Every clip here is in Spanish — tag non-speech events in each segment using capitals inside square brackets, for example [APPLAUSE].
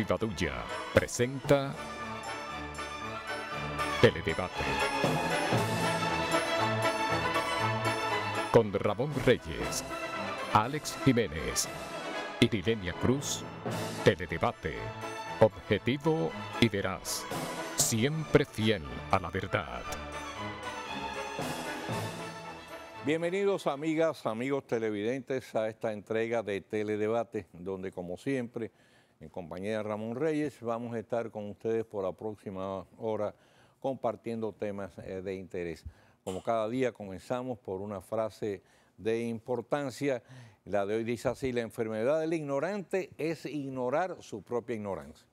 Rivadulla presenta Teledebate. Con Ramón Reyes, Alex Jiménez y Dilenia Cruz, Teledebate, objetivo y veraz, siempre fiel a la verdad. Bienvenidos amigas, amigos televidentes a esta entrega de Teledebate, donde como siempre en compañía Ramón Reyes. Vamos a estar con ustedes por la próxima hora compartiendo temas eh, de interés. Como cada día comenzamos por una frase de importancia. La de hoy dice así, la enfermedad del ignorante es ignorar su propia ignorancia.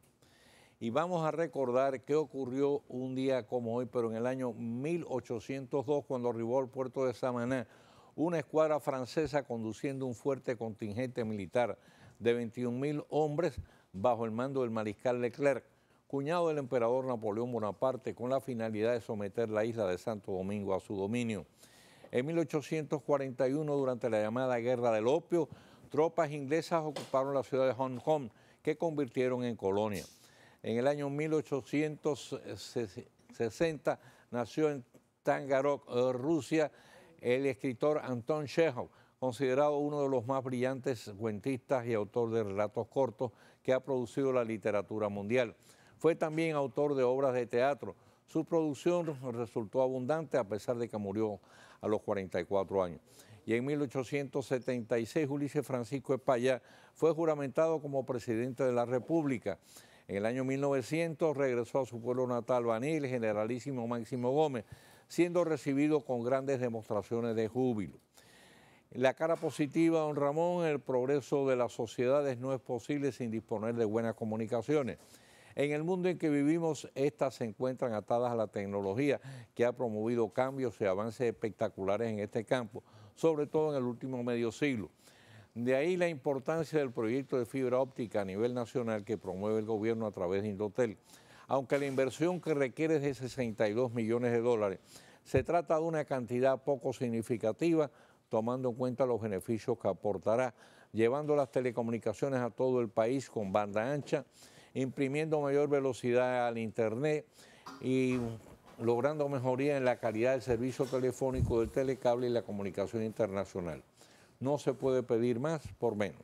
Y vamos a recordar qué ocurrió un día como hoy, pero en el año 1802, cuando arribó al puerto de Samaná, una escuadra francesa conduciendo un fuerte contingente militar de 21 mil hombres bajo el mando del mariscal Leclerc, cuñado del emperador Napoleón Bonaparte, con la finalidad de someter la isla de Santo Domingo a su dominio. En 1841, durante la llamada Guerra del Opio, tropas inglesas ocuparon la ciudad de Hong Kong, que convirtieron en colonia. En el año 1860 nació en Tangarok, eh, Rusia, el escritor Anton Chekhov, considerado uno de los más brillantes cuentistas y autor de relatos cortos que ha producido la literatura mundial. Fue también autor de obras de teatro. Su producción resultó abundante a pesar de que murió a los 44 años. Y en 1876 Ulises Francisco Espaillat fue juramentado como presidente de la República. En el año 1900 regresó a su pueblo natal, Banil, generalísimo Máximo Gómez, siendo recibido con grandes demostraciones de júbilo. La cara positiva, don Ramón, el progreso de las sociedades no es posible sin disponer de buenas comunicaciones. En el mundo en que vivimos, estas se encuentran atadas a la tecnología, que ha promovido cambios y avances espectaculares en este campo, sobre todo en el último medio siglo. De ahí la importancia del proyecto de fibra óptica a nivel nacional que promueve el gobierno a través de Indotel. Aunque la inversión que requiere es de 62 millones de dólares, se trata de una cantidad poco significativa tomando en cuenta los beneficios que aportará, llevando las telecomunicaciones a todo el país con banda ancha, imprimiendo mayor velocidad al Internet y logrando mejoría en la calidad del servicio telefónico, del telecable y la comunicación internacional. No se puede pedir más por menos.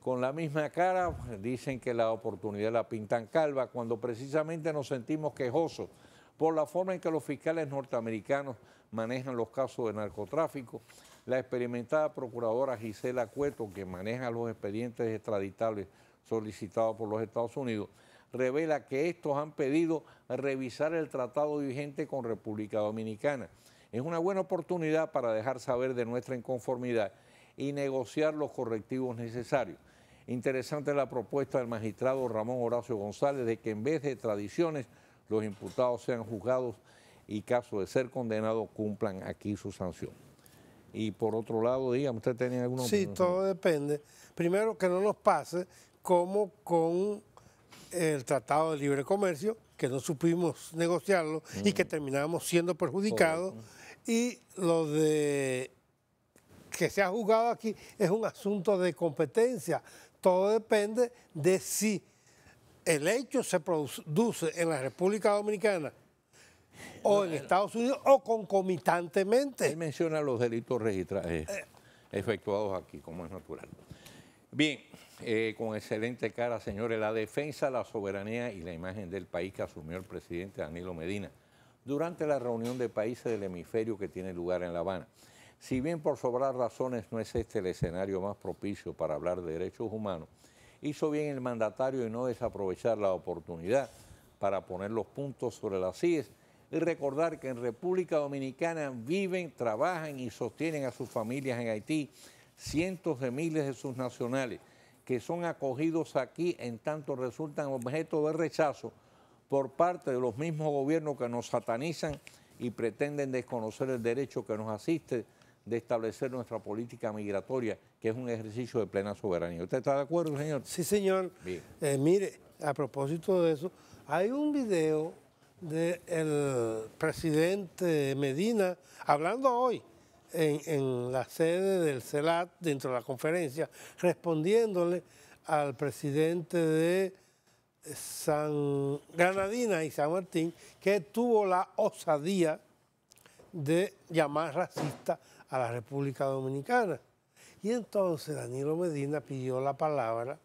Con la misma cara dicen que la oportunidad la pintan calva cuando precisamente nos sentimos quejosos por la forma en que los fiscales norteamericanos manejan los casos de narcotráfico, la experimentada procuradora Gisela Cueto, que maneja los expedientes extraditables solicitados por los Estados Unidos, revela que estos han pedido revisar el tratado vigente con República Dominicana. Es una buena oportunidad para dejar saber de nuestra inconformidad y negociar los correctivos necesarios. Interesante la propuesta del magistrado Ramón Horacio González de que en vez de tradiciones los imputados sean juzgados y caso de ser condenado cumplan aquí su sanción. Y por otro lado, digamos, ¿usted tenía alguna... Sí, todo depende. Primero, que no nos pase como con el Tratado de Libre Comercio, que no supimos negociarlo y que mm. terminamos siendo perjudicados. Y lo de que se ha juzgado aquí es un asunto de competencia. Todo depende de si el hecho se produce en la República Dominicana o en Estados Unidos o concomitantemente. Él menciona los delitos registrados, eh, eh. efectuados aquí, como es natural. Bien, eh, con excelente cara, señores, la defensa, la soberanía y la imagen del país que asumió el presidente Danilo Medina durante la reunión de países del hemisferio que tiene lugar en La Habana. Si bien por sobrar razones no es este el escenario más propicio para hablar de derechos humanos, hizo bien el mandatario en no desaprovechar la oportunidad para poner los puntos sobre las CIES y recordar que en República Dominicana viven, trabajan y sostienen a sus familias en Haití cientos de miles de sus nacionales que son acogidos aquí en tanto resultan objeto de rechazo por parte de los mismos gobiernos que nos satanizan y pretenden desconocer el derecho que nos asiste de establecer nuestra política migratoria, que es un ejercicio de plena soberanía. ¿Usted está de acuerdo, señor? Sí, señor. Eh, mire, a propósito de eso, hay un video del presidente Medina, hablando hoy en, la sede del CELAT, dentro de la conferencia, respondiéndole al presidente de San Granadina y San Martín, que tuvo la osadía de llamar racista a la República Dominicana. Y entonces Danilo Medina pidió la palabra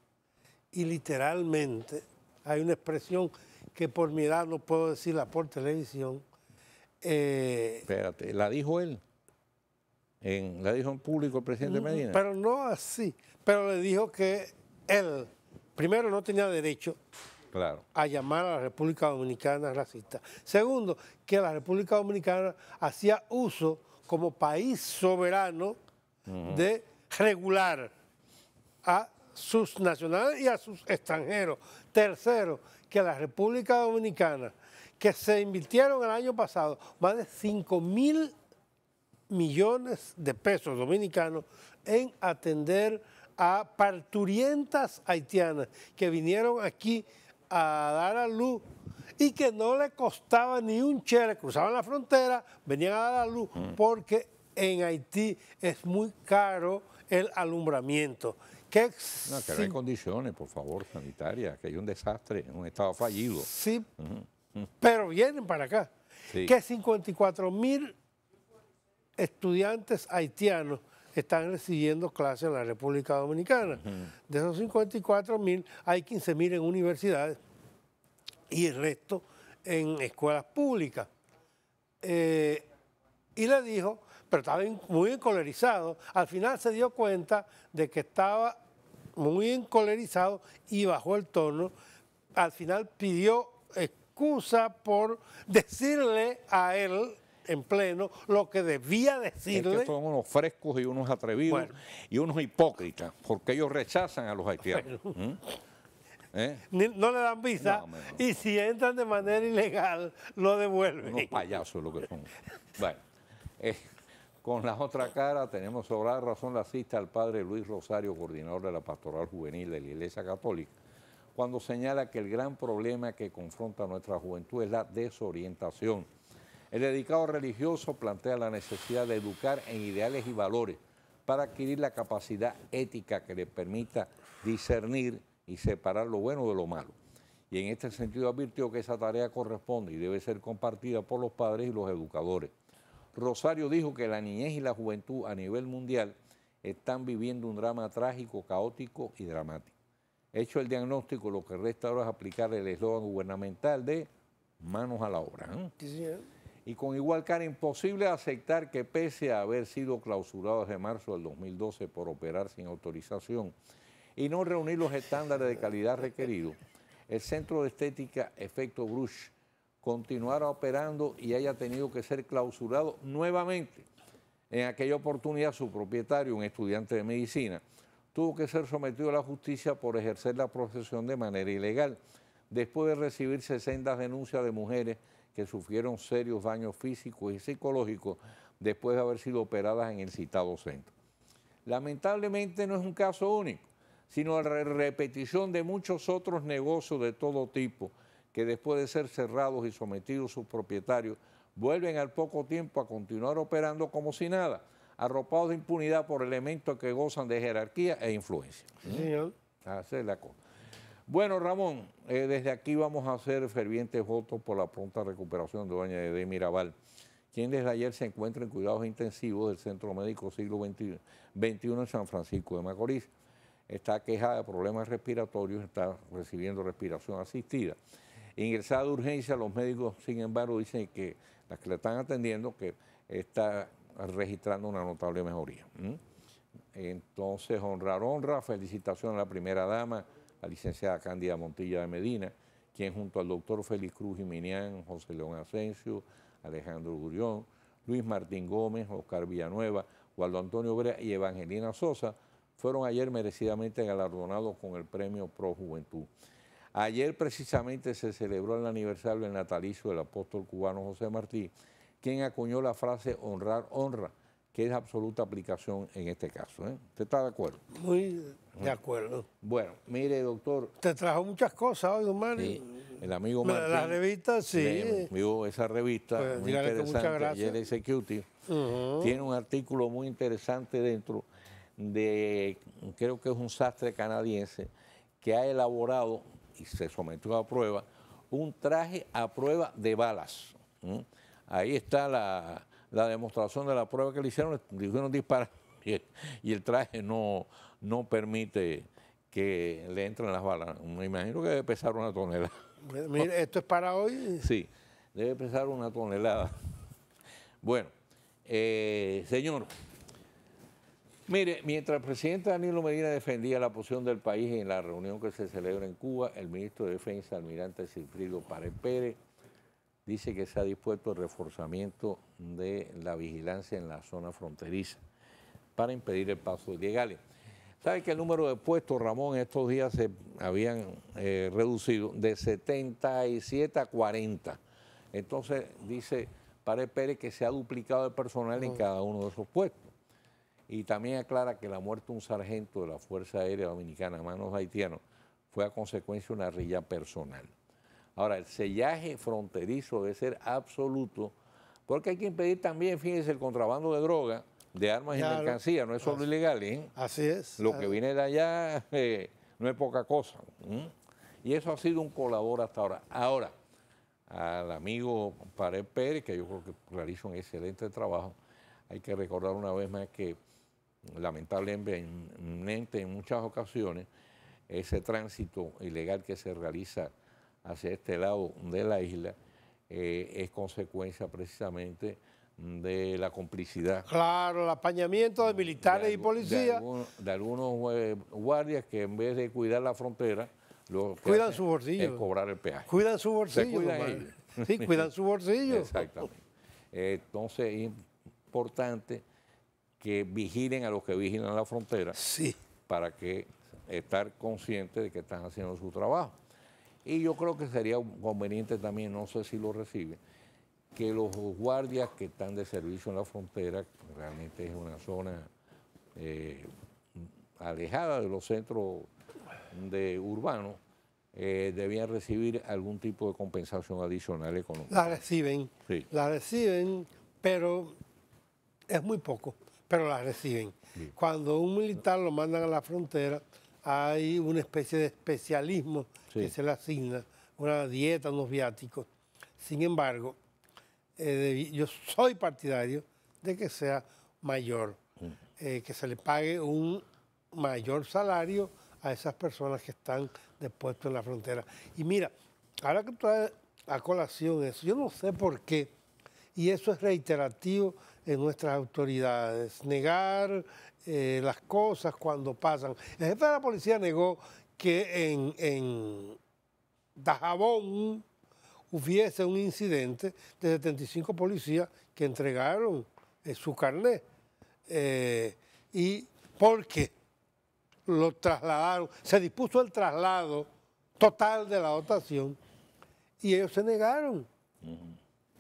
y literalmente hay una expresión que por mi edad no puedo decirla por televisión. Eh, Espérate, ¿la dijo él? ¿La dijo en público el presidente Medina? Pero no así, pero le dijo que él, primero, no tenía derecho claro. a llamar a la República Dominicana racista. Segundo, que la República Dominicana hacía uso como país soberano de regular a sus nacionales y a sus extranjeros. Tercero, que la República Dominicana, que se invirtieron el año pasado más de 5 mil millones de pesos dominicanos en atender a parturientas haitianas que vinieron aquí a dar a luz y que no le costaba ni un chere, cruzaban la frontera, venían a dar a luz, mm. porque en Haití es muy caro el alumbramiento que no hay condiciones, por favor, sanitarias, que hay un desastre, un estado fallido. Sí, pero vienen para acá. Que 54 mil estudiantes haitianos están recibiendo clases en la República Dominicana. De esos 54 mil, hay 15 mil en universidades y el resto en escuelas públicas. Eh, y le dijo pero estaba muy encolerizado. Al final se dio cuenta de que estaba muy encolerizado y bajó el tono. Al final pidió excusa por decirle a él en pleno lo que debía decirle. Es que son unos frescos y unos atrevidos y unos hipócritas, porque ellos rechazan a los haitianos. ¿Mm? ¿Eh? No le dan visa y si entran de manera ilegal lo devuelven. payaso payasos lo que son. bueno. Eh, con la otra cara tenemos sobre razón la cita al padre Luis Rosario, coordinador de la Pastoral Juvenil de la Iglesia Católica, cuando señala que el gran problema que confronta nuestra juventud es la desorientación. El dedicado religioso plantea la necesidad de educar en ideales y valores para adquirir la capacidad ética que le permita discernir y separar lo bueno de lo malo. Y en este sentido advirtió que esa tarea corresponde y debe ser compartida por los padres y los educadores. Rosario dijo que la niñez y la juventud a nivel mundial están viviendo un drama trágico, caótico y dramático. Hecho el diagnóstico, lo que resta ahora es aplicar el eslogan gubernamental de manos a la obra. ¿eh? y con igual cara imposible aceptar que pese a haber sido clausurado desde marzo del 2012 por operar sin autorización y no reunir los estándares de calidad requeridos, el Centro de Estética Efecto Brush continuara operando y haya tenido que ser clausurado nuevamente. En aquella oportunidad su propietario, un estudiante de medicina, tuvo que ser sometido a la justicia por ejercer la profesión de manera ilegal, después de recibir 60 denuncias de mujeres que sufrieron serios daños físicos y psicológicos después de haber sido operadas en el citado centro. Lamentablemente no es un caso único, sino la repetición de muchos otros negocios de todo tipo que después de ser cerrados y sometidos sus propietarios, vuelven al poco tiempo a continuar operando como si nada, arropados de impunidad por elementos que gozan de jerarquía e influencia. Mm. la Bueno, Ramón, eh, desde aquí vamos a hacer fervientes votos por la pronta recuperación de doña Edé Mirabal, quien desde ayer se encuentra en cuidados intensivos del Centro Médico Siglo XXI en San Francisco de Macorís. Está quejada de problemas respiratorios, está recibiendo respiración asistida. Ingresada de urgencia, los médicos, sin embargo, dicen que las que la están atendiendo, que está registrando una notable mejoría. Entonces, honrar, honra, felicitación a la primera dama, la licenciada Cándida Montilla de Medina, quien junto al doctor Félix Cruz Jiménez, José León Asensio, Alejandro Gurión, Luis Martín Gómez, Oscar Villanueva, Waldo Antonio Brea y Evangelina Sosa, fueron ayer merecidamente galardonados con el premio Pro Juventud. Ayer precisamente se celebró el aniversario del natalicio del apóstol cubano José Martí, quien acuñó la frase honrar honra, que es absoluta aplicación en este caso. ¿eh? ¿Usted está de acuerdo? Muy de acuerdo. Bueno, mire, doctor. Te trajo muchas cosas hoy, don el amigo Martín. La, revista, sí. esa revista pues, muy interesante, Tiene un artículo muy interesante dentro de, creo que es un sastre canadiense, que ha elaborado y se sometió a prueba, un traje a prueba de balas. Ahí está la, demostración de la prueba que le hicieron, le hicieron disparar [LAUGHS] y el traje no, no permite que le entren las balas. Me imagino que debe pesar una tonelada. Mire, esto es para hoy. [LAUGHS] Sí, debe pesar una tonelada. Bueno, eh, señor, Mire, mientras el presidente Danilo Medina defendía la posición del país en la reunión que se celebra en Cuba, el ministro de Defensa, almirante Silfrido Pared Pérez, dice que se ha dispuesto el reforzamiento de la vigilancia en la zona fronteriza para impedir el paso ilegal ¿Sabe que el número de puestos, Ramón, estos días se habían eh, reducido de 77 a 40? Entonces, dice Pared Pérez que se ha duplicado el personal en cada uno de esos puestos y también aclara que la muerte de un sargento de la Fuerza Aérea Dominicana a manos haitianos fue a consecuencia de una rilla personal. Ahora, el sellaje fronterizo debe ser absoluto, porque hay que impedir también, fíjense, el contrabando de droga, de armas y mercancías, no es solo ilegal. ¿eh? Así es. Lo ah. que viene de allá eh, no es poca cosa. Y eso ha sido un colabor hasta ahora. Ahora, al amigo Pared Pérez, que yo creo que realiza un excelente trabajo, hay que recordar una vez más que lamentablemente en muchas ocasiones ese tránsito ilegal que se realiza hacia este lado de la isla eh, es consecuencia precisamente de la complicidad. Claro, el apañamiento de militares y policías. De, algunos, eh, guardias que en vez de cuidar la frontera, lo cuidan su bolsillo. Es cobrar el peaje. Cuidan su bolsillo. sí, cuidan su bolsillo. [LAUGHS] Exactamente. Entonces, es importante que vigilen a los que vigilan la frontera para que estar conscientes de que están haciendo su trabajo. Y yo creo que sería conveniente también, no sé si lo reciben, que los guardias que están de servicio en la frontera, realmente es una zona eh, alejada de los centros urbanos, eh, debían recibir algún tipo de compensación adicional económica. La reciben, la reciben, pero es muy poco pero la reciben. Cuando un militar lo mandan a la frontera, hay una especie de especialismo que se le asigna, una dieta, unos viáticos. Sin embargo, eh, yo soy partidario de que sea mayor, eh, que se le pague un mayor salario a esas personas que están depuestos en la frontera. Y mira, ahora que trae a colación eso, yo no sé por qué, y eso es reiterativo en nuestras autoridades, negar eh, las cosas cuando pasan. El jefe de la policía negó que en, Dajabón hubiese un incidente de 75 policías que entregaron eh, su carnet eh, y porque lo trasladaron, se dispuso el traslado total de la dotación y ellos se negaron.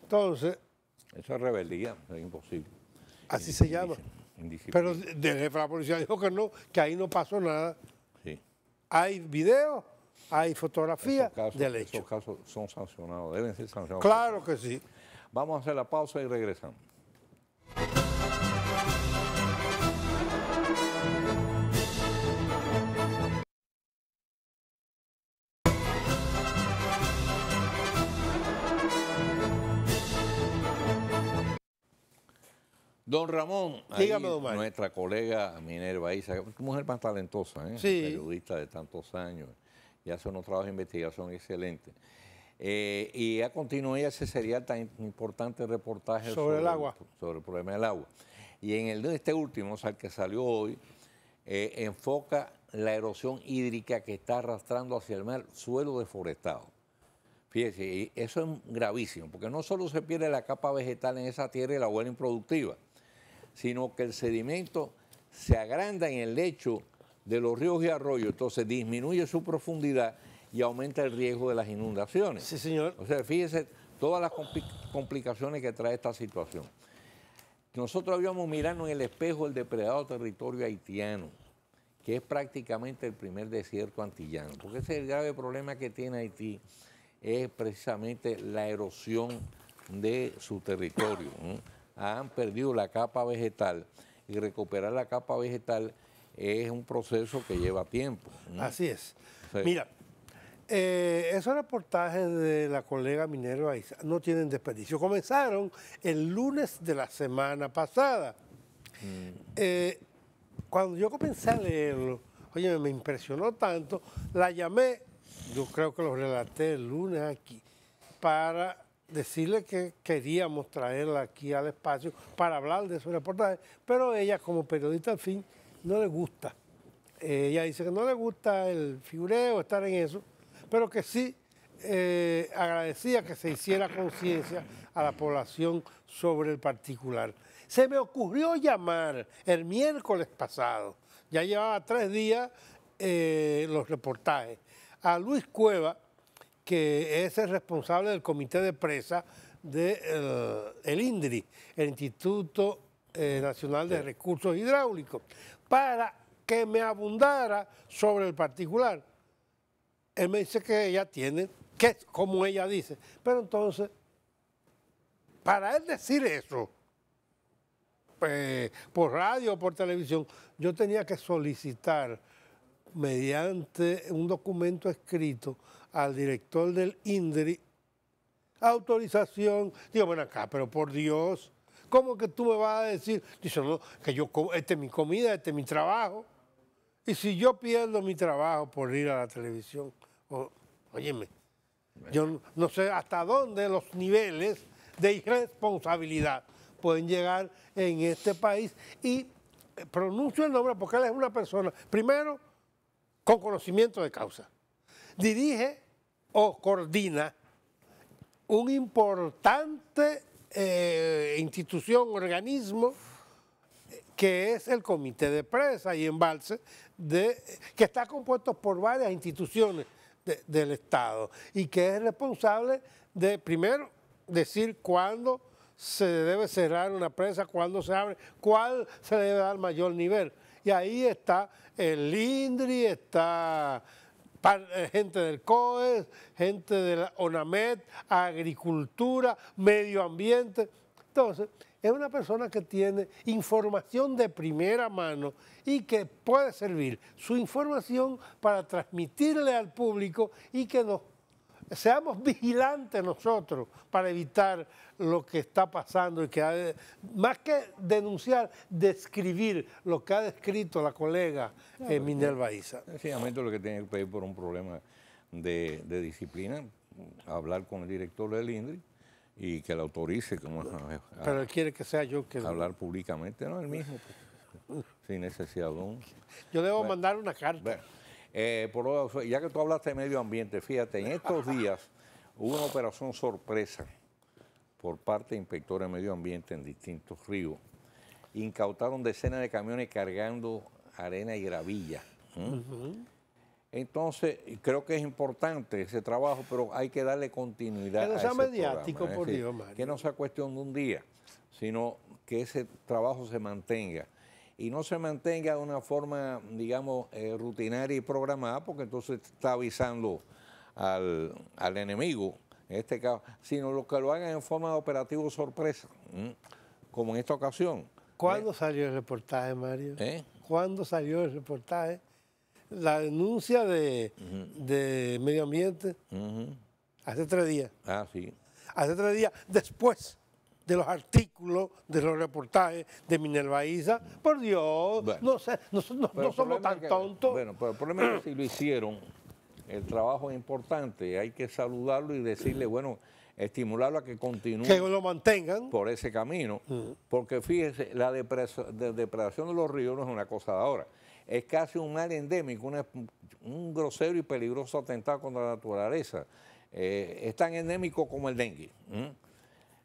Entonces, eso es rebeldía, es imposible. Así se llama. Pero de la policía dijo que no, que ahí no pasó nada. Sí. Hay video, hay fotografías del hecho. Esos casos son sancionados, deben ser sancionados. Claro que sí. Vamos a hacer la pausa y regresamos. Don Ramón, nuestra colega Minerva Isa, mujer más talentosa, ¿eh? periodista de tantos años, y hace unos trabajos de investigación excelentes. Eh, y ha continuado ese serial tan importante reportaje sobre, el agua. Sobre el problema del agua. Y en el de este último, al que salió hoy, eh, enfoca la erosión hídrica que está arrastrando hacia el mar suelo deforestado. Fíjese, eso es gravísimo, porque no solo se pierde la capa vegetal en esa tierra y la vuelve improductiva, sino que el sedimento se agranda en el lecho de los ríos y arroyos, entonces disminuye su profundidad y aumenta el riesgo de las inundaciones. Sí, señor. O sea, fíjese todas las complicaciones que trae esta situación. Nosotros habíamos mirado en el espejo el depredado territorio haitiano, que es prácticamente el primer desierto antillano, porque ese es el grave problema que tiene Haití, es precisamente la erosión de su territorio han perdido la capa vegetal y recuperar la capa vegetal es un proceso que lleva tiempo. Así es. Mira, eh, esos reportajes de la colega Minero Minerva no tienen desperdicio. Comenzaron el lunes de la semana pasada. Mm. Eh, cuando yo comencé a leerlo, oye, me impresionó tanto, la llamé, yo creo que lo relaté el lunes aquí, para decirle que queríamos traerla aquí al espacio para hablar de su reportaje, pero ella como periodista al fin no le gusta. ella dice que no le gusta el figureo, estar en eso, pero que sí eh, agradecía que se hiciera conciencia a la población sobre el particular. Se me ocurrió llamar el miércoles pasado, ya llevaba tres días eh, los reportajes, a Luis Cueva, que es el responsable del comité de presa del de, eh, el INDRI, el Instituto eh, Nacional de Recursos Hidráulicos, para que me abundara sobre el particular. Él me dice que ella tiene, que como ella dice, pero entonces, para él decir eso, pues, por radio o por televisión, yo tenía que solicitar mediante un documento escrito al director del INDRI autorización. Digo, bueno, acá, pero por Dios, ¿cómo que tú me vas a decir? Dice, no, que yo, este es mi comida, este es mi trabajo. Y si yo pierdo mi trabajo por ir a la televisión, o óyeme, yo no sé hasta dónde los niveles de irresponsabilidad pueden llegar en este país. Y eh, pronuncio el nombre porque él es una persona, primero, con conocimiento de causa. Dirige o coordina un importante eh, institución, organismo, que es el Comité de Presa y Embalse, de, que está compuesto por varias instituciones del Estado y que es responsable de, primero, decir cuándo se debe cerrar una presa, cuándo se abre, cuál se debe dar mayor nivel. Y ahí está el INDRI, está eh, gente del COES, gente de la ONAMED, agricultura, medio ambiente. Entonces, es una persona que tiene información de primera mano y que puede servir su información para transmitirle al público y que nos seamos vigilantes nosotros para evitar lo que está pasando y que ha, más que denunciar, describir lo que ha descrito la colega eh, Minerva Isa. lo que tiene que pedir por un problema de, disciplina, hablar con el director del INDRI y que le autorice. Como Pero él quiere que sea yo que... Hablar públicamente, no, el mismo. Pues, sin necesidad de Yo debo mandar una carta. Eh, por, ya que tú hablaste de medio ambiente, fíjate, en estos días hubo una operación sorpresa por parte de inspectores de medio ambiente en distintos ríos. Incautaron decenas de camiones cargando arena y gravilla. Entonces, creo que es importante ese trabajo, pero hay que darle continuidad. Que no sea mediático, por Dios, Mario. Que no sea cuestión de un día, sino que ese trabajo se mantenga y no se mantenga de una forma, digamos, eh, rutinaria y programada, porque entonces está avisando al, enemigo, en este caso, sino lo que lo hagan en forma de operativo sorpresa, como en esta ocasión. ¿Cuándo ¿Eh? salió el reportaje, Mario? ¿Eh? ¿Cuándo salió el reportaje? La denuncia de, medio ambiente hace tres días. Ah, sí. Hace tres días después de los artículos, de los reportajes de Minerva Por Dios, no, somos tan tontos. Bueno, pero el problema es que si lo hicieron, el trabajo es importante, hay que saludarlo y decirle, bueno, estimularlo a que continúe. Que lo mantengan. Por ese camino, mm. porque fíjese, la depredación de los ríos no es una cosa de ahora es casi un área endémico, un grosero y peligroso atentado contra la naturaleza. Eh, es tan endémico como el dengue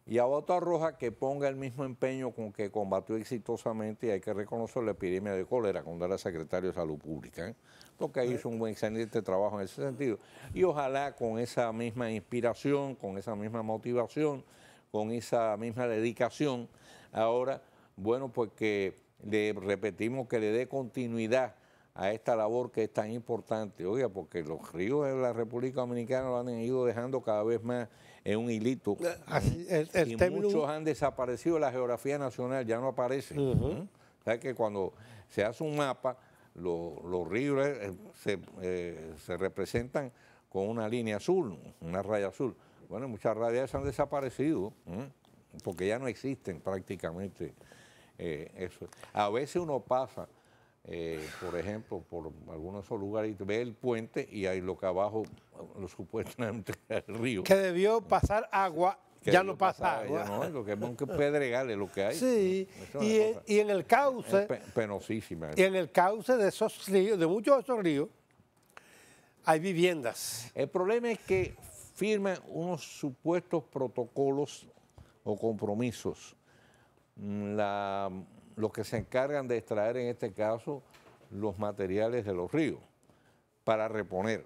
y a Bota Roja que ponga el mismo empeño con que combatió exitosamente, y hay que reconocer la epidemia de cólera cuando era secretario de Salud Pública, ¿eh? porque hizo un buen, excelente trabajo en ese sentido. Y ojalá con esa misma inspiración, con esa misma motivación, con esa misma dedicación, ahora, bueno, pues que le repetimos que le dé continuidad a esta labor que es tan importante, oiga, porque los ríos de la República Dominicana lo han ido dejando cada vez más en un hilito. Ah, y muchos han desaparecido, la geografía nacional ya no aparece. ¿Mm? que cuando se hace un mapa, los, ríos eh, eh, se, representan con una línea azul, una raya azul. Bueno, muchas rayas han desaparecido, ¿Mm? porque ya no existen prácticamente eh, eso. A veces uno pasa eh, por ejemplo, por algunos de lugares, y ve el puente y hay lo que abajo, lo supuestamente [LAUGHS] el río. Que debió eh, pasar agua ya no pasa agua. Ya no, lo que [LAUGHS] es es lo que hay. Sí, y, en, el cauce. penosísima. Y en el cauce de esos ríos, de muchos de esos ríos, hay viviendas. El problema es que firman unos supuestos protocolos o compromisos. La los que se encargan de extraer en este caso los materiales de los ríos para reponer.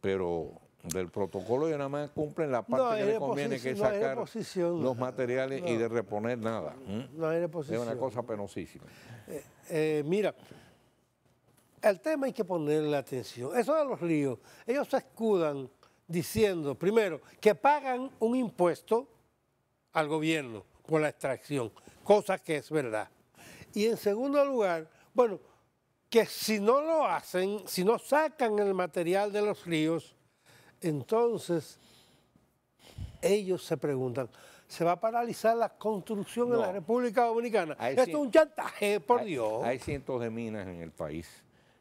Pero del protocolo de nada más cumplen la parte que conviene, que es sacar los materiales y de reponer nada. No hay Es una cosa penosísima. Eh, eh, mira, el tema hay que ponerle atención. Eso de los ríos, ellos se escudan diciendo, primero, que pagan un impuesto al gobierno por la extracción cosa que es verdad. Y en segundo lugar, bueno, que si no lo hacen, si no sacan el material de los ríos, entonces ellos se preguntan, ¿se va a paralizar la construcción en la República Dominicana? Esto es un chantaje, por Dios. Hay cientos de minas en el país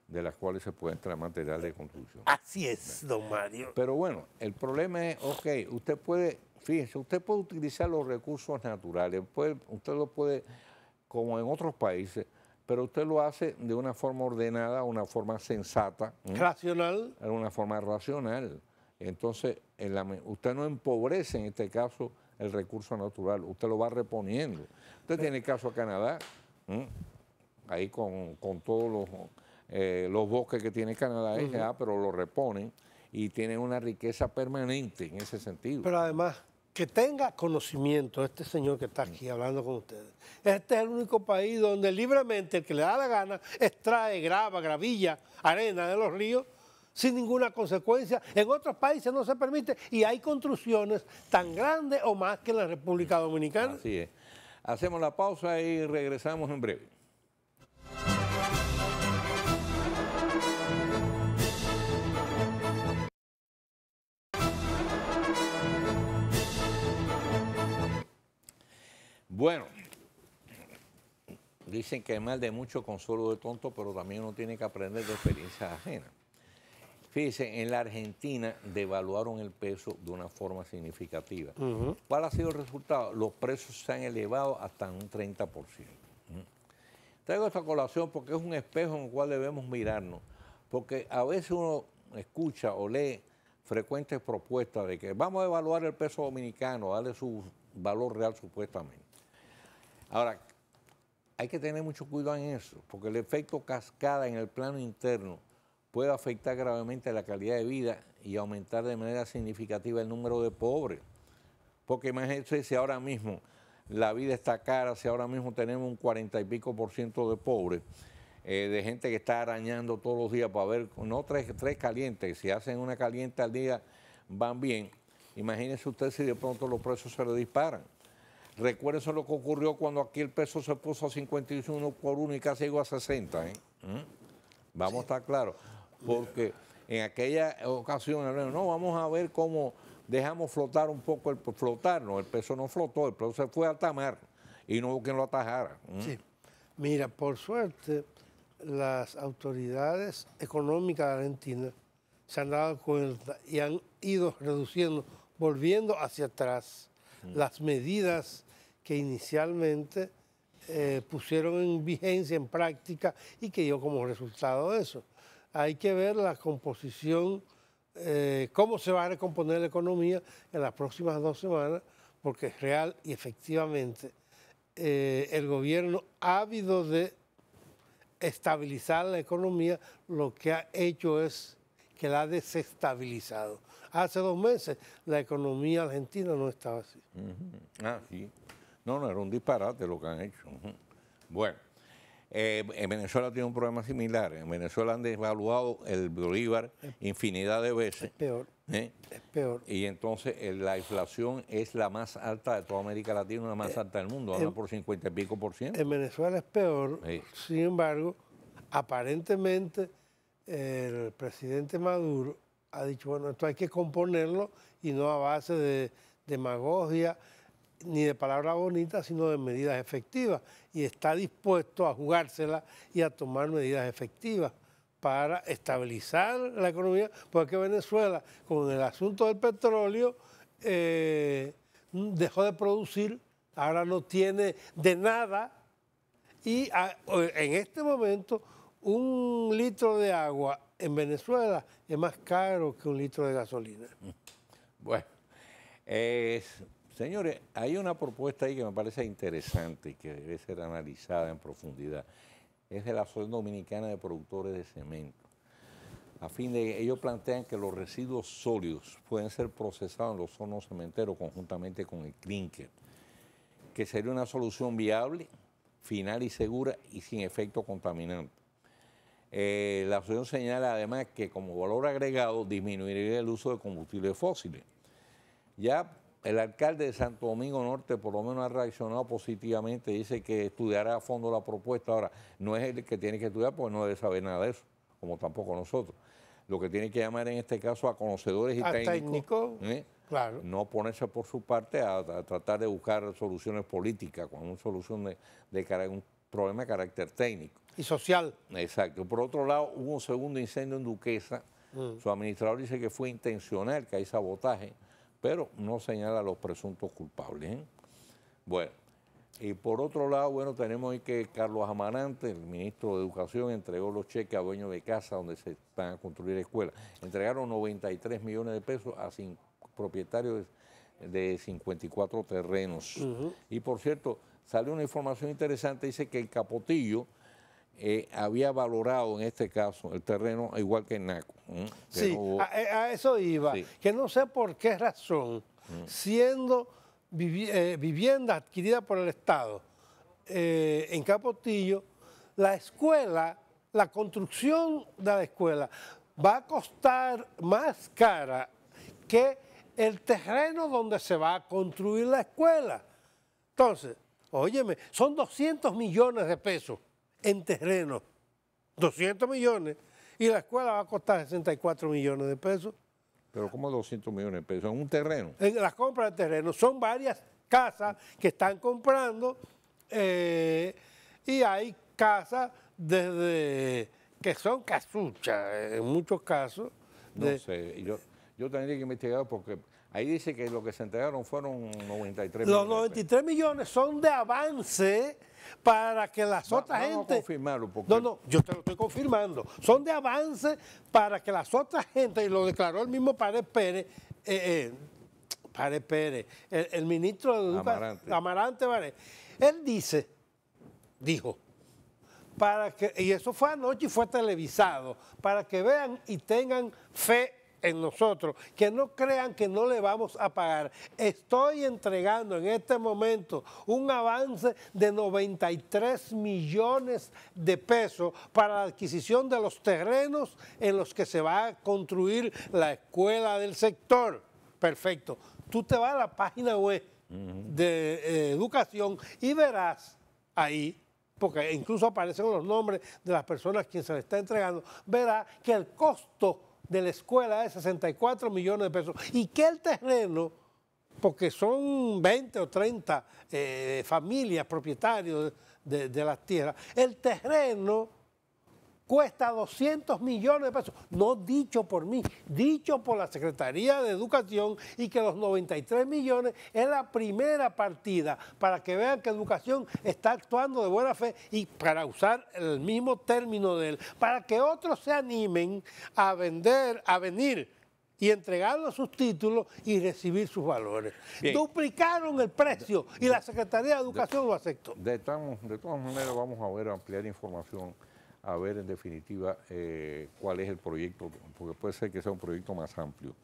de las cuales se puede entrar material de construcción. Así es, don Mario. Pero bueno, el problema es, ok, usted puede Fíjense, usted puede utilizar los recursos naturales, usted lo puede, como en otros países, pero usted lo hace de una forma ordenada, una forma sensata. Racional. De una forma racional. Entonces, usted no empobrece en este caso el recurso natural, usted lo va reponiendo. Usted tiene el caso a Canadá, ahí con, todos los, eh, los, bosques que tiene Canadá, eh, ah, pero lo reponen y tienen una riqueza permanente en ese sentido. Pero además, que tenga conocimiento este señor que está aquí hablando con ustedes. Este es el único país donde libremente el que le da la gana extrae grava, gravilla, arena de los ríos sin ninguna consecuencia. En otros países no se permite y hay construcciones tan grandes o más que en la República Dominicana. Así es. Hacemos la pausa y regresamos en breve. Bueno, dicen que es mal de mucho consuelo de tonto, pero también uno tiene que aprender de experiencias ajenas. Fíjense, en la Argentina devaluaron el peso de una forma significativa. ¿Cuál ha sido el resultado? Los precios se han elevado hasta un 30%. Traigo esta colación porque es un espejo en el cual debemos mirarnos, porque a veces uno escucha o lee frecuentes propuestas de que vamos a evaluar el peso dominicano, darle su valor real supuestamente. Ahora, hay que tener mucho cuidado en eso, porque el efecto cascada en el plano interno puede afectar gravemente la calidad de vida y aumentar de manera significativa el número de pobres. Porque imagínense si ahora mismo la vida está cara, si ahora mismo tenemos un cuarenta y pico por ciento de pobres, eh, de gente que está arañando todos los días para ver, no tres, tres calientes, si hacen una caliente al día van bien. Imagínense usted si de pronto los precios se le disparan. Recuerden lo que ocurrió cuando aquí el peso se puso a 51 por 1 y casi llegó a 60. ¿eh? ¿Mm? Vamos a estar claros. Porque en aquella ocasión, no, vamos a ver cómo dejamos flotar un poco el Flotar, no, El peso no flotó, el peso se fue a tamar y no hubo quien lo atajara. ¿mm? Sí. Mira, por suerte, las autoridades económicas de Argentina se han dado cuenta y han ido reduciendo, volviendo hacia atrás mm. las medidas que inicialmente eh, pusieron en vigencia, en práctica, y que dio como resultado eso. Hay que ver la composición, eh, cómo se va a recomponer la economía en las próximas dos semanas, porque es real y efectivamente eh, el gobierno ávido de estabilizar la economía, lo que ha hecho es que la ha desestabilizado. Hace dos meses la economía argentina no estaba así. Ah, sí. No, no, era un disparate lo que han hecho. Bueno, eh, en Venezuela tiene un problema similar. En Venezuela han desvaluado el bolívar infinidad de veces. Es peor. ¿eh? Es peor. Y entonces eh, la inflación es la más alta de toda América Latina, la más alta del mundo, anda por 50 y pico por ciento. En Venezuela es peor, sin embargo, aparentemente el presidente Maduro ha dicho, bueno, esto hay que componerlo y no a base de demagogia ni de palabras bonitas, sino de medidas efectivas. Y está dispuesto a jugársela y a tomar medidas efectivas para estabilizar la economía, porque Venezuela, con el asunto del petróleo, eh, dejó de producir, ahora no tiene de nada, y ah, en este momento un litro de agua en Venezuela es más caro que un litro de gasolina. Mm. Bueno, es Señores, hay una propuesta ahí que me parece interesante y que debe ser analizada en profundidad. Es de la Asociación Dominicana de Productores de Cemento. A fin de ellos plantean que los residuos sólidos pueden ser procesados en los hornos cementeros conjuntamente con el clinker, que sería una solución viable, final y segura y sin efecto contaminante. Eh, la asociación señala además que como valor agregado disminuiría el uso de combustibles fósiles. Ya el alcalde de Santo Domingo Norte por lo menos ha reaccionado positivamente, dice que estudiará a fondo la propuesta. Ahora, no es el que tiene que estudiar porque no debe saber nada de eso, como tampoco nosotros. Lo que tiene que llamar en este caso a conocedores y técnicos. ¿eh? claro. No ponerse por su parte a, tratar de buscar soluciones políticas, con una solución de, un problema de carácter técnico. Y social. Exacto. Por otro lado, hubo un segundo incendio en Duquesa. Mm. Su administrador dice que fue intencional, que hay sabotaje pero no señala a los presuntos culpables. ¿eh? Bueno, y por otro lado, bueno, tenemos ahí que Carlos Amarante, el ministro de Educación, entregó los cheques a dueños de casa donde se van a construir escuelas. Entregaron 93 millones de pesos a propietarios de, 54 terrenos. Y por cierto, salió una información interesante, dice que el Capotillo eh, había valorado en este caso el terreno igual que Naco. Sí, eh, a, eso iba. Que no sé por qué razón, mm. siendo eh, vivienda adquirida por el Estado en Capotillo, la escuela, la construcción de la escuela va a costar más cara que el terreno donde se va a construir la escuela. Entonces, óyeme, son 200 millones de pesos en terreno, 200 millones, y la escuela va a costar 64 millones de pesos. Pero ¿cómo 200 millones de pesos? ¿En un terreno? En las compras de terreno. Son varias casas que están comprando eh, y hay casas desde que son casuchas en muchos casos. no sé, yo, yo tendría que investigar porque ahí dice que lo que se entregaron fueron 93 millones. Los 93 millones son de avance para que las otras gente. No, no, yo te lo estoy confirmando. Son de avance para que las otras gente, y lo declaró el mismo pared Pérez, eh, eh Pérez, el, ministro de Educación, Amarante, Amarante él dice, dijo, para que, y eso fue anoche y fue televisado, para que vean y tengan fe en nosotros, que no crean que no le vamos a pagar. Estoy entregando en este momento un avance de 93 millones de pesos para la adquisición de los terrenos en los que se va a construir la escuela del sector. Perfecto. Tú te vas a la página web de eh, educación y verás ahí porque incluso aparecen los nombres de las personas a quien se le está entregando, verás que el costo de la escuela es 64 millones de pesos. Y que el terreno, porque son 20 o 30 eh, familias propietarios de, de, las tierras, el terreno cuesta 200 millones de pesos, no dicho por mí, dicho por la Secretaría de Educación y que los 93 millones es la primera partida para que vean que Educación está actuando de buena fe y para usar el mismo término de él, para que otros se animen a vender, a venir y los sus títulos y recibir sus valores. Duplicaron el precio y la Secretaría de Educación lo aceptó. De, de todas maneras, vamos a ver ampliar información a ver en definitiva eh, cuál es el proyecto, porque puede ser que sea un proyecto más amplio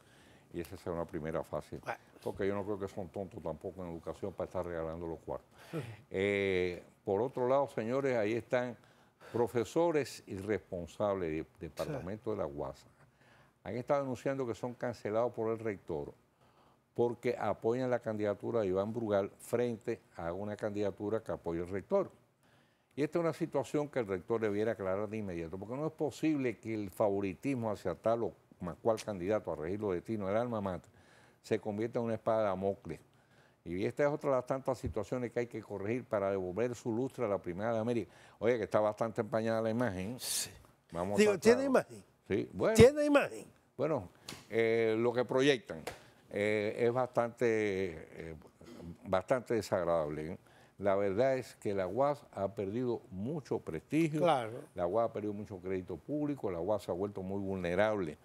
y esa sea una primera fase. Porque yo no creo que son tontos tampoco en educación para estar regalando los cuartos. Eh, por otro lado, señores, ahí están profesores y responsables del departamento de la UASA. Han estado anunciando que son cancelados por el rector porque apoyan la candidatura de Iván Brugal frente a una candidatura que apoya el rector. Y esta es una situación que el rector debiera aclarar de inmediato, porque no es posible que el favoritismo hacia tal o cual candidato a regir los destinos del alma mata se convierta en una espada de amocles. Y esta es otra de las tantas situaciones que hay que corregir para devolver su lustre a la Primera de América. Oye, que está bastante empañada la imagen. Sí. Vamos ¿tiene imagen? Sí, bueno. ¿Tiene imagen? Bueno, eh, lo que proyectan eh, es bastante, eh, bastante desagradable. ¿eh? La verdad es que la UAS ha perdido mucho prestigio, la UAS ha perdido mucho crédito público, la UAS se ha vuelto muy vulnerable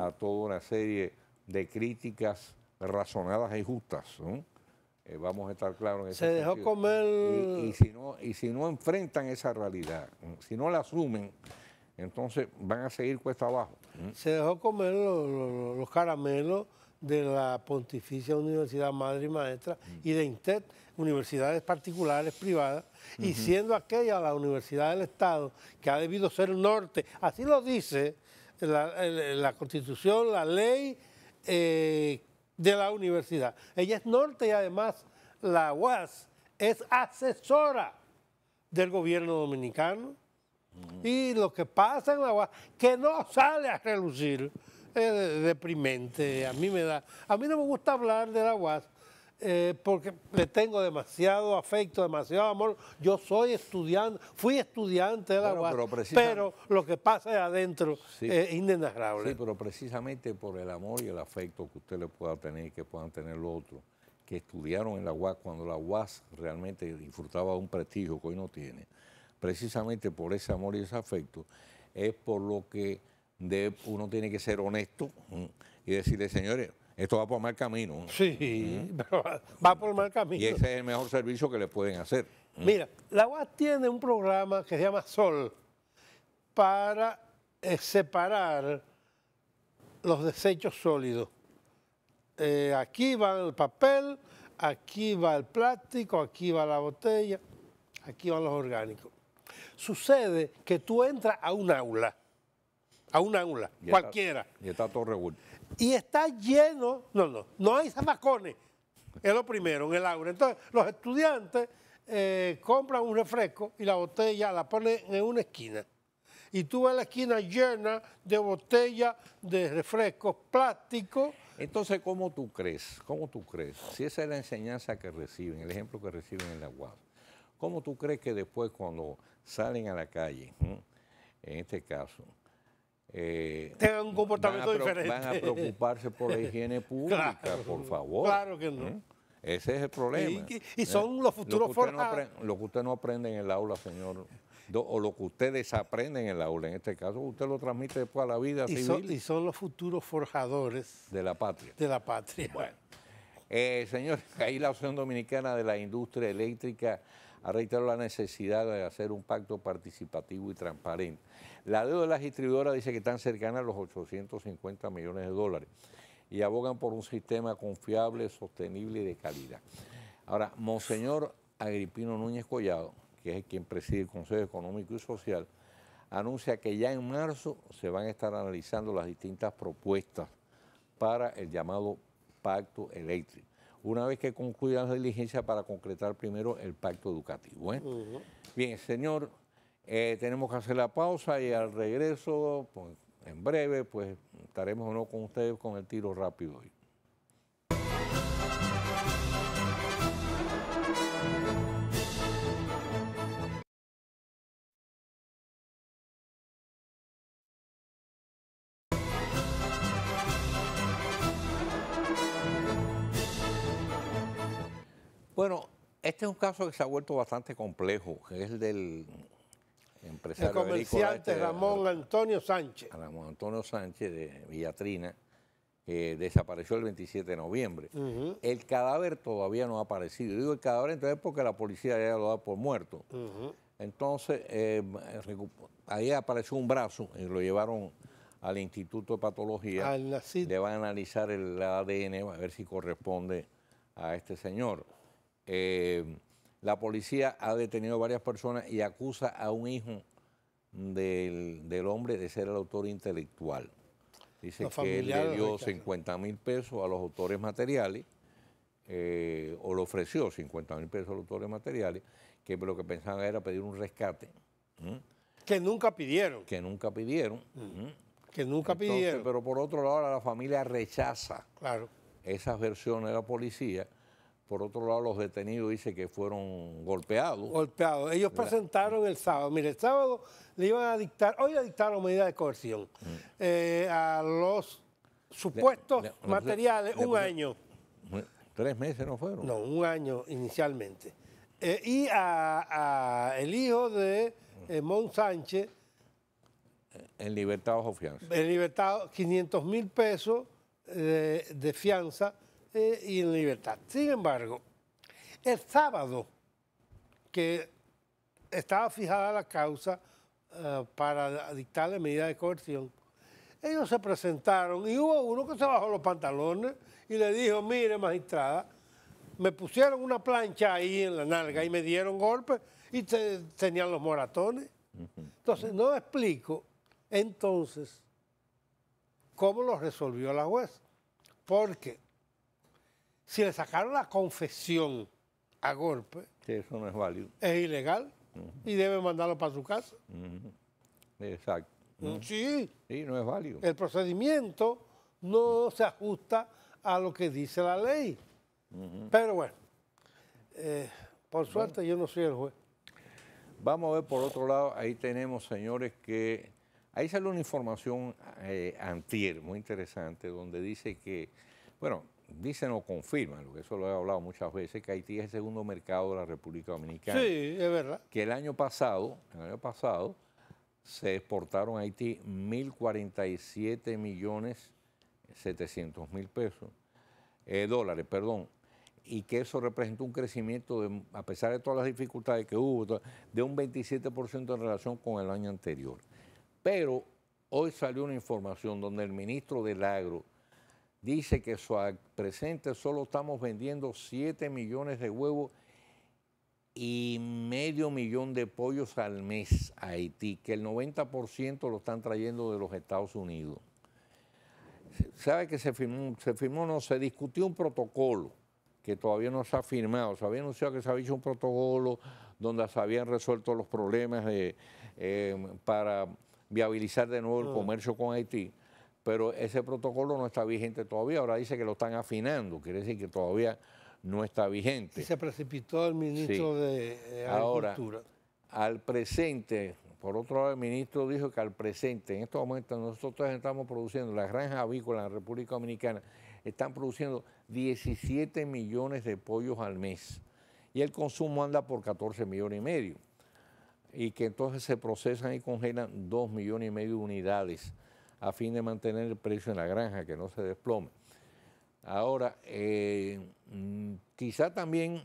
a toda una serie de críticas razonadas y justas. Eh, vamos a estar claros en ese Se dejó comer... Y, si no, y si no enfrentan esa realidad, si no la asumen, entonces van a seguir cuesta abajo. Se dejó comer los, caramelos de la Pontificia Universidad Madre y Maestra y de INTET universidades particulares, privadas, y siendo aquella la universidad del Estado que ha debido ser norte. Así lo dice la, Constitución, la ley eh, de la universidad. Ella es norte y además la UAS es asesora del gobierno dominicano. Mm. Y lo que pasa en la UAS, que no sale a relucir, es deprimente. A mí me da. A mí no me gusta hablar de la UAS eh, porque le tengo demasiado afecto, demasiado amor. Yo soy estudiante, fui estudiante de la UAS, pero, lo que pasa adentro es inenarrable. Sí, pero precisamente por el amor y el afecto que usted le pueda tener y que puedan tener los otros, que estudiaron en la UAS cuando la UAS realmente disfrutaba de un prestigio que hoy no tiene, precisamente por ese amor y ese afecto, es por lo que uno tiene que ser honesto y decirle, señores, esto va por mal camino. Sí, va, por mal camino. Y ese es el mejor servicio que le pueden hacer. Mira, la UAS tiene un programa que se llama SOL para eh, separar los desechos sólidos. Eh, aquí va el papel, aquí va el plástico, aquí va la botella, aquí van los orgánicos. Sucede que tú entras a un aula, a un aula, cualquiera. y está todo revuelto. Y está lleno, no, no, no hay zamacones, es lo primero, en el aula. Entonces, los estudiantes eh, compran un refresco y la botella la ponen en una esquina. Y tú a la esquina llena de botellas de refrescos plásticos. Entonces, ¿cómo tú crees? ¿Cómo tú crees? Si esa es la enseñanza que reciben, el ejemplo que reciben en la UAS, ¿cómo tú crees que después cuando salen a la calle, en este caso, eh, tengan un comportamiento van diferente. Van a preocuparse por la higiene [LAUGHS] pública, por favor. Claro que no. ¿eh? Ese es el problema. Y, ¿eh? son los futuros forjadores. lo que usted no aprende en el aula, señor, o lo que ustedes aprenden en el aula, en este caso, usted lo transmite después a la vida y civil. Son, y son los futuros forjadores. De la patria. De la patria. Bueno. [LAUGHS] ahí la opción dominicana de la industria eléctrica ha reiterado la necesidad de hacer un pacto participativo y transparente. La deuda de las distribuidoras dice que están cercanas a los 850 millones de dólares y abogan por un sistema confiable, sostenible y de calidad. Ahora, Monseñor Agripino Núñez Collado, que es quien preside el Consejo Económico y Social, anuncia que ya en marzo se van a estar analizando las distintas propuestas para el llamado pacto eléctrico. Una vez que concluyan las diligencias para concretar primero el pacto educativo. ¿eh? Bien, señor eh, tenemos que hacer la pausa y al regreso, pues, en breve, pues estaremos o con ustedes con el tiro rápido hoy. Bueno, este es un caso que se ha vuelto bastante complejo, que es el del el comerciante este, Ramón Antonio Sánchez. Ramón Antonio Sánchez de Villatrina, desapareció el 27 de noviembre. El cadáver todavía no ha aparecido. Digo el cadáver entonces porque la policía ya lo da por muerto. Entonces, eh, ahí apareció un brazo y lo llevaron al Instituto de Patología. Le van a analizar el ADN, a ver si corresponde a este señor. Eh, la policía ha detenido a varias personas y acusa a un hijo del, hombre de ser el autor intelectual. Dice que le dio 50 este mil pesos a los autores materiales, eh, o le ofreció 50 mil pesos a los autores materiales, que lo que pensaban era pedir un rescate. Que nunca pidieron. Que nunca pidieron. Mm. Que nunca pidieron. Pero por otro lado, la familia rechaza claro. esas versiones de la policía por otro lado, los detenidos dicen que fueron golpeados. Golpeados. Ellos presentaron el sábado. Mire, el sábado le iban a dictar, hoy le dictaron medidas de coerción mm. eh, a los supuestos materiales, un año. ¿Tres meses no fueron? No, un año inicialmente. Eh, y a, el hijo de eh, Mon Sánchez. En libertad bajo fianza. En libertad, 500 mil pesos de fianza y en libertad. Sin embargo, el sábado que estaba fijada la causa eh, para dictarle medida de coerción, ellos se presentaron y hubo uno que se bajó los pantalones y le dijo, mire magistrada, me pusieron una plancha ahí en la nalga y me dieron golpes y tenían los moratones. Entonces, no explico entonces cómo lo resolvió la juez. Porque si le sacaron la confesión a golpe. eso no es válido. Es ilegal y debe mandarlo para su casa. Exacto. Mm, sí. Sí, no es válido. El procedimiento no se ajusta a lo que dice la ley. Pero bueno, eh, por suerte yo no soy el juez. Vamos a ver por otro lado, ahí tenemos, señores, que ahí sale una información eh, antier muy interesante, donde dice que, bueno, dicen o confirman, lo eso lo he hablado muchas veces, que Haití es el segundo mercado de la República Dominicana. Sí, es verdad. Que el año pasado, el año pasado, se exportaron a Haití 1.047 millones mil pesos, eh, dólares, perdón, y que eso representó un crecimiento, a pesar de todas las dificultades que hubo, de un 27% en relación con el año anterior. Pero hoy salió una información donde el ministro del Agro, dice que su, al presente solo estamos vendiendo 7 millones de huevos y medio millón de pollos al mes a Haití, que el 90% lo están trayendo de los Estados Unidos. ¿Sabe que se firmó? Se firmó, no, se discutió un protocolo que todavía no se ha firmado. Se había anunciado que se había hecho un protocolo donde se habían resuelto los problemas eh, para viabilizar de nuevo el ah. comercio con Haití pero ese protocolo no está vigente todavía. Ahora dice que lo están afinando, quiere decir que todavía no está vigente. Y se precipitó el ministro de eh, Agricultura. al presente, por otro lado, el ministro dijo que al presente, en estos momentos nosotros estamos produciendo, las granjas avícolas en la República Dominicana están produciendo 17 millones de pollos al mes y el consumo anda por 14 millones y medio. Y que entonces se procesan y congelan 2 millones y medio de unidades a fin de mantener el precio en la granja, que no se desplome. Ahora, eh, mm, quizá también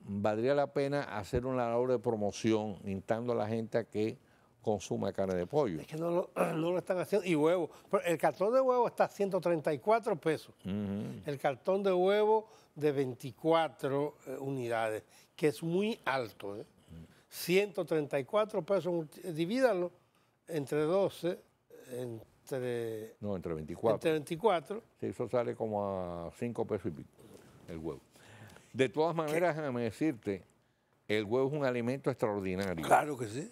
valdría la pena hacer una labor de promoción, instando a la gente a que consuma carne de pollo. Es que no lo, [CLEARS THROAT] están haciendo. Y huevo. el cartón de huevo está a 134 pesos. El cartón de huevo de 24 eh, unidades, que es muy alto. 134 ¿eh? pesos, ...divídalo... entre 12 entre... No, entre 24. Entre 24. Sí, eso sale como a 5 pesos y pico, el huevo. De todas maneras, déjame decirte, el huevo es un alimento extraordinario. Claro que sí.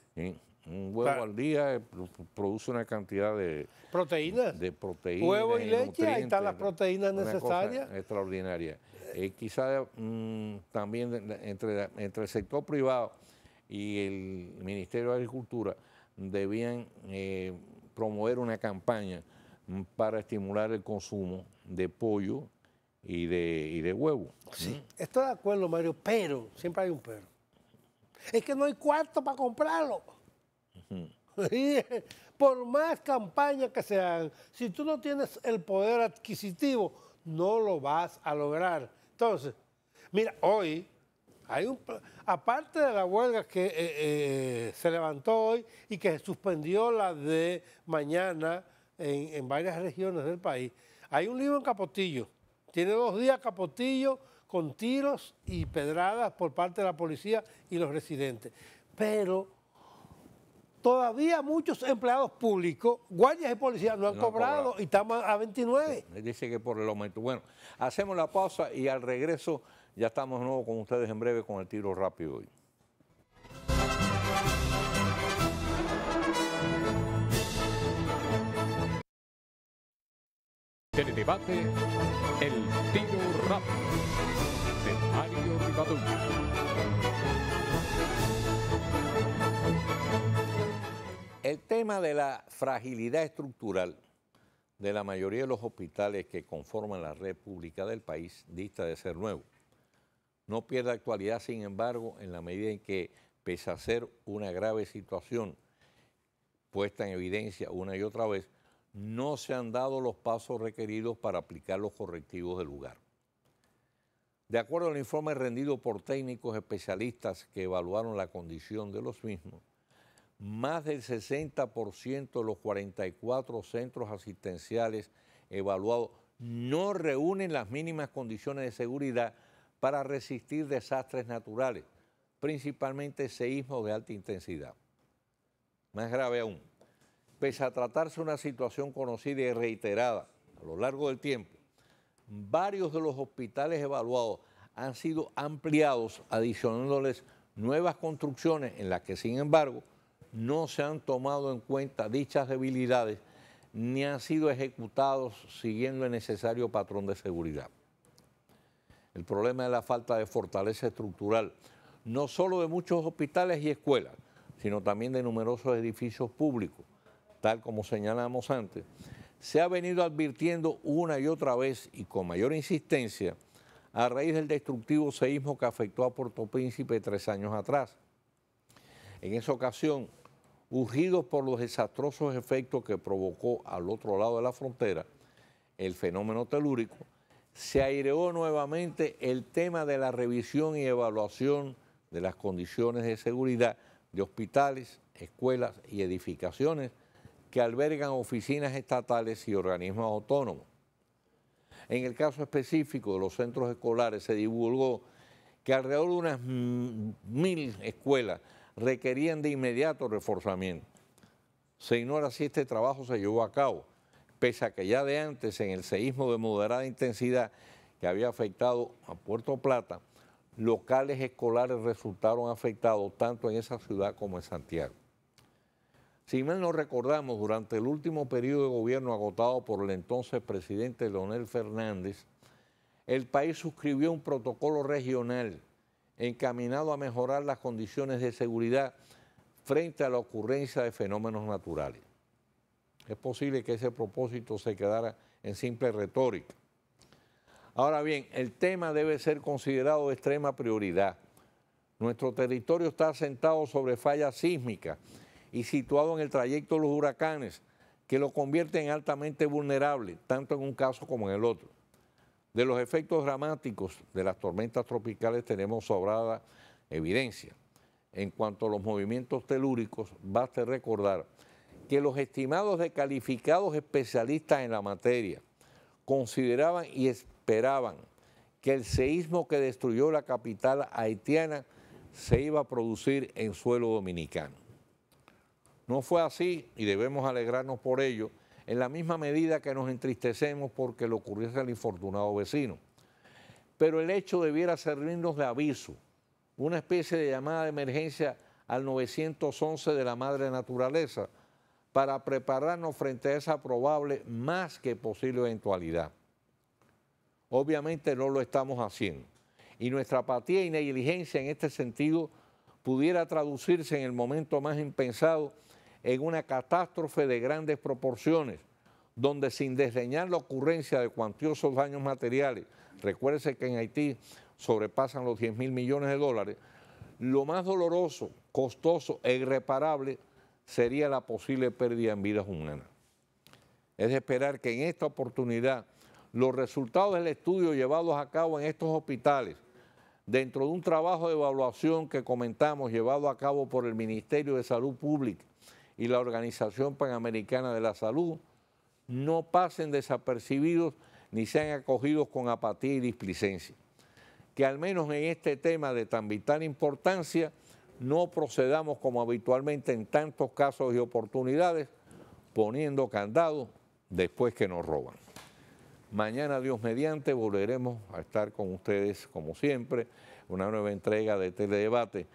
Un huevo al día eh, produce una cantidad de... ¿Proteínas? De proteínas. Huevo y, leche, ahí están las proteínas necesarias. extraordinaria. Quizás eh, quizá mm, también entre, el sector privado y el Ministerio de Agricultura debían eh, promover una campaña para estimular el consumo de pollo y de, de huevo. Sí, estoy de acuerdo, Mario, pero siempre hay un pero. Es que no hay cuarto para comprarlo. [LAUGHS] Eh, por más campañas que se hagan, si tú no tienes el poder adquisitivo, no lo vas a lograr. Entonces, mira, hoy hay un, aparte de la huelga que eh, eh, se levantó hoy y que suspendió la de mañana en, varias regiones del país, hay un libro en Capotillo. Tiene dos días Capotillo con tiros y pedradas por parte de la policía y los residentes. Pero todavía muchos empleados públicos, guardias y policías, no han cobrado, y estamos a 29. Dice que por el aumento. Bueno, hacemos la pausa y al regreso ya estamos de nuevo con ustedes en breve con el tiro rápido hoy. debate el tiro rápido de Mario El tema de la fragilidad estructural de la mayoría de los hospitales que conforman la República del país dista de ser nuevo. No pierde actualidad, sin embargo, en la medida en que, pese a ser una grave situación puesta en evidencia una y otra vez, no se han dado los pasos requeridos para aplicar los correctivos del lugar. De acuerdo al informe rendido por técnicos especialistas que evaluaron la condición de los mismos, más del 60% de los 44 centros asistenciales evaluados no reúnen las mínimas condiciones de seguridad para resistir desastres naturales, principalmente seísmos de alta intensidad. Más grave aún, pese a tratarse una situación conocida y reiterada a lo largo del tiempo, varios de los hospitales evaluados han sido ampliados adicionándoles nuevas construcciones en las que, sin embargo, no se han tomado en cuenta dichas debilidades ni han sido ejecutados siguiendo el necesario patrón de seguridad el problema de la falta de fortaleza estructural, no solo de muchos hospitales y escuelas, sino también de numerosos edificios públicos, tal como señalamos antes, se ha venido advirtiendo una y otra vez y con mayor insistencia a raíz del destructivo seísmo que afectó a Puerto Príncipe tres años atrás. En esa ocasión, urgidos por los desastrosos efectos que provocó al otro lado de la frontera el fenómeno telúrico, se aireó nuevamente el tema de la revisión y evaluación de las condiciones de seguridad de hospitales, escuelas y edificaciones que albergan oficinas estatales y organismos autónomos. En el caso específico de los centros escolares se divulgó que alrededor de unas mil escuelas requerían de inmediato reforzamiento. Se ignora si este trabajo se llevó a cabo pese a que ya de antes en el seísmo de moderada intensidad que había afectado a Puerto Plata, locales escolares resultaron afectados tanto en esa ciudad como en Santiago. Si mal nos recordamos, durante el último periodo de gobierno agotado por el entonces presidente Leonel Fernández, el país suscribió un protocolo regional encaminado a mejorar las condiciones de seguridad frente a la ocurrencia de fenómenos naturales. Es posible que ese propósito se quedara en simple retórica. Ahora bien, el tema debe ser considerado de extrema prioridad. Nuestro territorio está asentado sobre fallas sísmicas y situado en el trayecto de los huracanes, que lo convierten altamente vulnerable, tanto en un caso como en el otro. De los efectos dramáticos de las tormentas tropicales tenemos sobrada evidencia. En cuanto a los movimientos telúricos, basta recordar que los estimados de calificados especialistas en la materia consideraban y esperaban que el seísmo que destruyó la capital haitiana se iba a producir en suelo dominicano. No fue así y debemos alegrarnos por ello, en la misma medida que nos entristecemos porque le ocurriese al infortunado vecino. Pero el hecho debiera servirnos de aviso, una especie de llamada de emergencia al 911 de la madre naturaleza, para prepararnos frente a esa probable más que posible eventualidad. Obviamente no lo estamos haciendo. Y nuestra apatía y negligencia en este sentido pudiera traducirse en el momento más impensado en una catástrofe de grandes proporciones, donde sin desdeñar la ocurrencia de cuantiosos daños materiales, recuérdese que en Haití sobrepasan los 10 mil millones de dólares, lo más doloroso, costoso e irreparable sería la posible pérdida en vidas humanas. Es esperar que en esta oportunidad los resultados del estudio llevados a cabo en estos hospitales, dentro de un trabajo de evaluación que comentamos llevado a cabo por el Ministerio de Salud Pública y la Organización Panamericana de la Salud, no pasen desapercibidos ni sean acogidos con apatía y displicencia. Que al menos en este tema de tan vital importancia, no procedamos como habitualmente en tantos casos y oportunidades, poniendo candado después que nos roban. Mañana, Dios mediante, volveremos a estar con ustedes como siempre, una nueva entrega de Teledebate.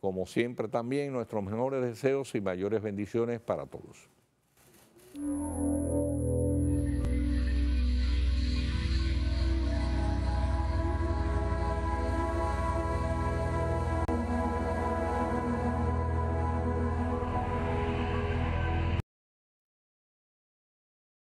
Como siempre también, nuestros mejores deseos y mayores bendiciones para todos.